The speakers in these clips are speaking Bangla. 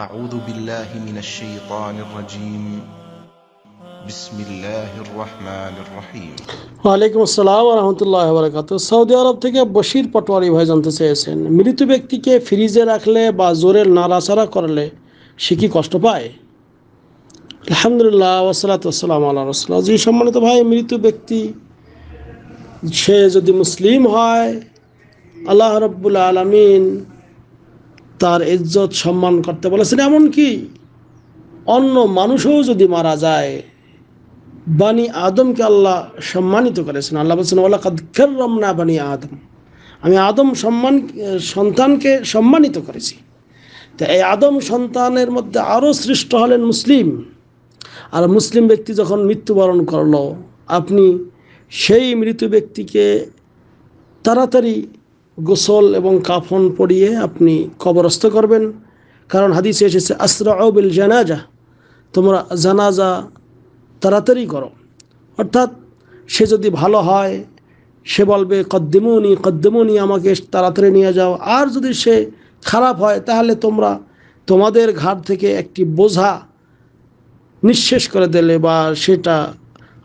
أعوذ بالله من الشيطان الرجيم بسم الله الرحمن الرحيم ওয়ালাইকুম আসসালাম রহমতুল্লাহ বরকাত সৌদি আরব থেকে বশির পটোয়ারি ভাই জানতে চেয়েছেন মৃত ব্যক্তিকে ফ্রিজে রাখলে বা জোরে নাড়াচাড়া করলে সে কি কষ্ট পায় আলহামদুলিল্লাহ ওসালাত আসসালাম আল্লাহ রসুল্লাহ জি সম্মানিত ভাই মৃত ব্যক্তি সে যদি মুসলিম হয় আল্লাহ রব্বুল আলমিন তার ইজ্জত সম্মান করতে বলেছেন এমনকি অন্য মানুষও যদি মারা যায় বানী আদমকে আল্লাহ সম্মানিত করেছেন আল্লাহ বলছেন আল্লাহ কাদখের রমনা বানি আদম আমি আদম সম্মান সন্তানকে সম্মানিত করেছি তো এই আদম সন্তানের মধ্যে আরও সৃষ্ট হলেন মুসলিম আর মুসলিম ব্যক্তি যখন মৃত্যুবরণ করল আপনি সেই মৃত ব্যক্তিকে তাড়াতাড়ি গোসল এবং কাফন পড়িয়ে আপনি কবরস্থ করবেন কারণ হাদিসে এসেছে আসরাউবিল জানাজা তোমরা জানাজা তাড়াতাড়ি করো অর্থাৎ সে যদি ভালো হয় সে বলবে কদ্দেমনি কদ্দেমনি আমাকে তাড়াতাড়ি নিয়ে যাও আর যদি সে খারাপ হয় তাহলে তোমরা তোমাদের ঘাট থেকে একটি বোঝা নিঃশেষ করে দিলে বা সেটা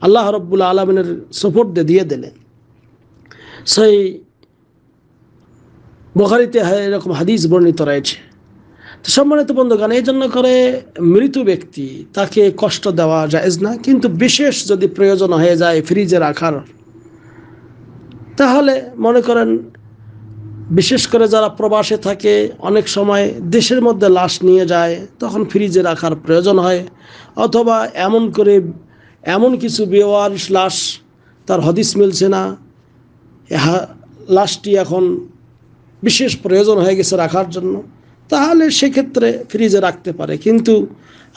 আল্লাহ রব্বুল আলমিনের সোপর্দে দিয়ে দিলে সেই বোখারিতে এরকম হাদিস বর্ণিত রয়েছে তো সম্মানিত বন্ধুগান এই জন্য করে মৃত ব্যক্তি তাকে কষ্ট দেওয়া যায়জ না কিন্তু বিশেষ যদি প্রয়োজন হয়ে যায় ফ্রিজে রাখার তাহলে মনে করেন বিশেষ করে যারা প্রবাসে থাকে অনেক সময় দেশের মধ্যে লাশ নিয়ে যায় তখন ফ্রিজে রাখার প্রয়োজন হয় অথবা এমন করে এমন কিছু বেওয়ারিশ লাশ তার হদিস মিলছে না লাশটি এখন বিশেষ প্রয়োজন হয়ে গেছে রাখার জন্য তাহলে সেক্ষেত্রে ফ্রিজে রাখতে পারে কিন্তু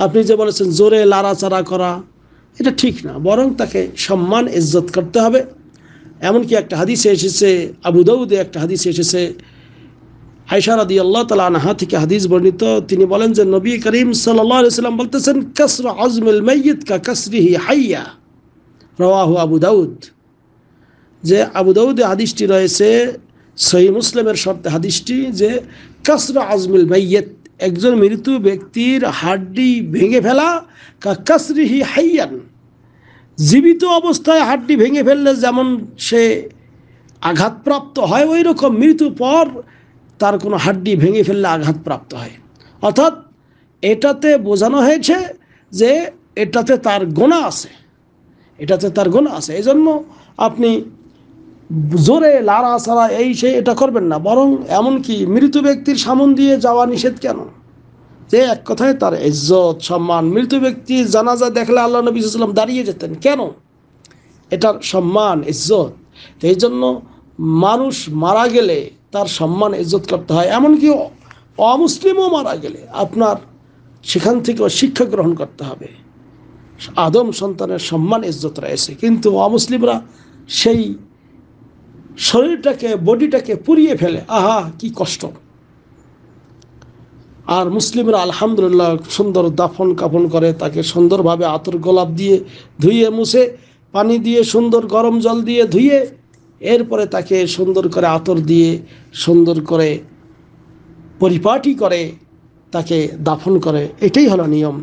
আপনি যে বলেছেন জোরে লাড়াচাড়া করা এটা ঠিক না বরং তাকে সম্মান ইজ্জত করতে হবে এমনকি একটা হাদিসে এসেছে আবুদাউদে একটা হাদিসে এসেছে আয়সার আদি আল্লাহ তালা আনাহা থেকে হাদিস বর্ণিত তিনি বলেন যে নবী করিম সাল্লাম বলতেছেন কসর আজমেল মৈয়িদ কা কসরিহি হাইয়া রওয়াহু আবু দাউদ যে আবু দাউদে হাদিসটি রয়েছে সহি মুসলিমের শর্তে হাদিসটি যে কাসরা আজমিল মাইয়েত একজন মৃত্যু ব্যক্তির হাড্ডি ভেঙে ফেলা কা কাসরিহি হাইয়ান জীবিত অবস্থায় হাড্ডি ভেঙে ফেললে যেমন সে আঘাতপ্রাপ্ত হয় ওই রকম মৃত্যু পর তার কোনো হাড্ডি ভেঙে ফেললে আঘাতপ্রাপ্ত হয় অর্থাৎ এটাতে বোঝানো হয়েছে যে এটাতে তার গোনা আছে এটাতে তার গোনা আছে এই জন্য আপনি জোরে লারা সারা এই সে এটা করবেন না বরং এমনকি মৃত ব্যক্তির সামন দিয়ে যাওয়া নিষেধ কেন যে এক কথায় তার ইজ্জত সম্মান মৃত ব্যক্তি জানাজা দেখলে আল্লাহ নবী সাল্লাম দাঁড়িয়ে যেতেন কেন এটার সম্মান ইজ্জত এই জন্য মানুষ মারা গেলে তার সম্মান ইজ্জত করতে হয় এমনকি অমুসলিমও মারা গেলে আপনার সেখান থেকেও শিক্ষা গ্রহণ করতে হবে আদম সন্তানের সম্মান ইজ্জত রয়েছে কিন্তু অমুসলিমরা সেই শরীরটাকে বডিটাকে পুড়িয়ে ফেলে আহা কি কষ্ট আর মুসলিমরা আলহামদুলিল্লাহ সুন্দর দাফন কাফন করে তাকে সুন্দরভাবে আতর গোলাপ দিয়ে ধুয়ে মুছে পানি দিয়ে সুন্দর গরম জল দিয়ে ধুয়ে এরপরে তাকে সুন্দর করে আতর দিয়ে সুন্দর করে পরিপাটি করে তাকে দাফন করে এটাই হলো নিয়ম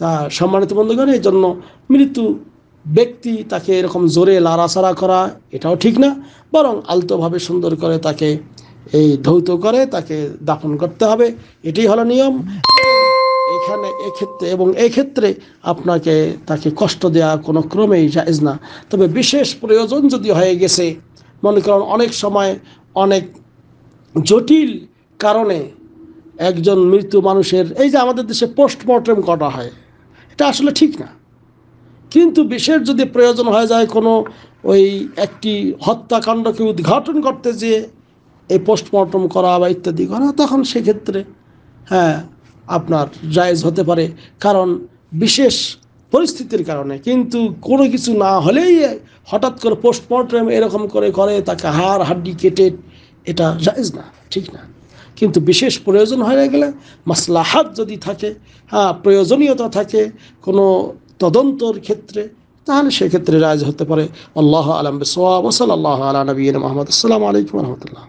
তা সম্মানিত বন্ধুগণ এই জন্য মৃত্যু ব্যক্তি তাকে এরকম জোরে লাড়াছাড়া করা এটাও ঠিক না বরং আলতোভাবে সুন্দর করে তাকে এই ধৌত করে তাকে দাফন করতে হবে এটি হলো নিয়ম এখানে এক্ষেত্রে এবং এক্ষেত্রে আপনাকে তাকে কষ্ট দেওয়া কোনো ক্রমেই জায়েজ না তবে বিশেষ প্রয়োজন যদি হয়ে গেছে মনে করেন অনেক সময় অনেক জটিল কারণে একজন মৃত্যু মানুষের এই যে আমাদের দেশে পোস্টমর্টম করা হয় এটা আসলে ঠিক না কিন্তু বিশেষ যদি প্রয়োজন হয়ে যায় কোনো ওই একটি হত্যাকাণ্ডকে উদ্ঘাটন করতে যেয়ে এই পোস্টমর্টম করা বা ইত্যাদি করা তখন সেক্ষেত্রে হ্যাঁ আপনার জায়েজ হতে পারে কারণ বিশেষ পরিস্থিতির কারণে কিন্তু কোনো কিছু না হলেই হঠাৎ করে পোস্টমর্টম এরকম করে করে তাকে হাড় হাড্ডি কেটে এটা জায়েজ না ঠিক না কিন্তু বিশেষ প্রয়োজন হয়ে গেলে মাসলাহাত যদি থাকে হ্যাঁ প্রয়োজনীয়তা থাকে কোনো তদন্তর ক্ষেত্রে তাহলে সেক্ষেত্রে রাজ হতে পারে আল্লাহ আলম সোয়াব আল্লাহ আলা নবীন মোহাম্মদ আসসালামু আলাইকুম রহমতুল্লাহ